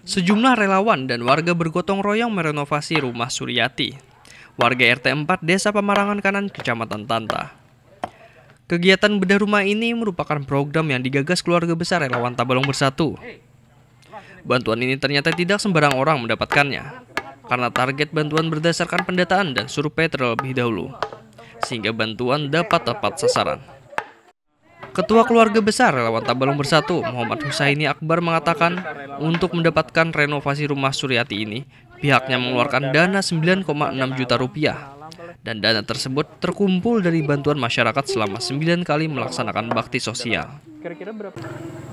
Sejumlah relawan dan warga bergotong royong merenovasi rumah Suryati, warga RT 4 Desa Pemarangan Kanan, Kecamatan Tanta. Kegiatan bedah rumah ini merupakan program yang digagas keluarga besar relawan Tabalong Bersatu. Bantuan ini ternyata tidak sembarang orang mendapatkannya, karena target bantuan berdasarkan pendataan dan survei terlebih dahulu, sehingga bantuan dapat tepat sasaran. Ketua Keluarga Besar Relawan Tabalong Bersatu, Muhammad Husaini Akbar mengatakan, untuk mendapatkan renovasi rumah Suryati ini, pihaknya mengeluarkan dana 9,6 juta rupiah. Dan dana tersebut terkumpul dari bantuan masyarakat selama 9 kali melaksanakan bakti sosial.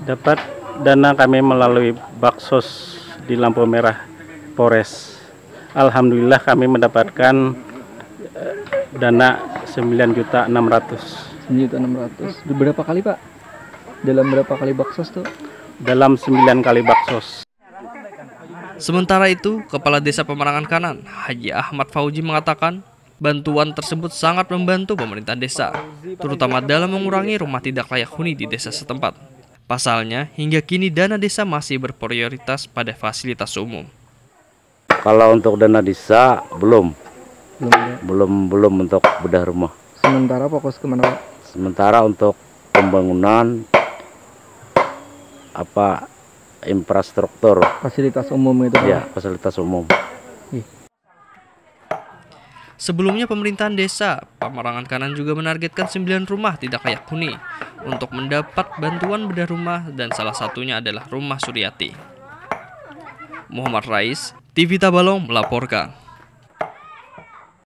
Dapat dana kami melalui Baksos di Lampu Merah Polres. Alhamdulillah kami mendapatkan eh, dana 9 juta 600 sejuta enam ratus berapa kali pak dalam berapa kali baksos tuh dalam 9 kali baksos Sementara itu, Kepala Desa Pemarangan Kanan, Haji Ahmad Fauji mengatakan, bantuan tersebut sangat membantu pemerintah desa, terutama dalam mengurangi rumah tidak layak huni di desa setempat. Pasalnya, hingga kini dana desa masih berprioritas pada fasilitas umum. Kalau untuk dana desa belum, belum, ya? belum, belum untuk bedah rumah sementara fokus kemana Pak? Sementara untuk pembangunan apa infrastruktur fasilitas umum itu ya ya fasilitas umum. Iya. Sebelumnya pemerintahan desa, Pamarangan Kanan juga menargetkan 9 rumah tidak layak huni untuk mendapat bantuan bedah rumah dan salah satunya adalah rumah Suryati. Muhammad Rais, TV Tabalong melaporkan.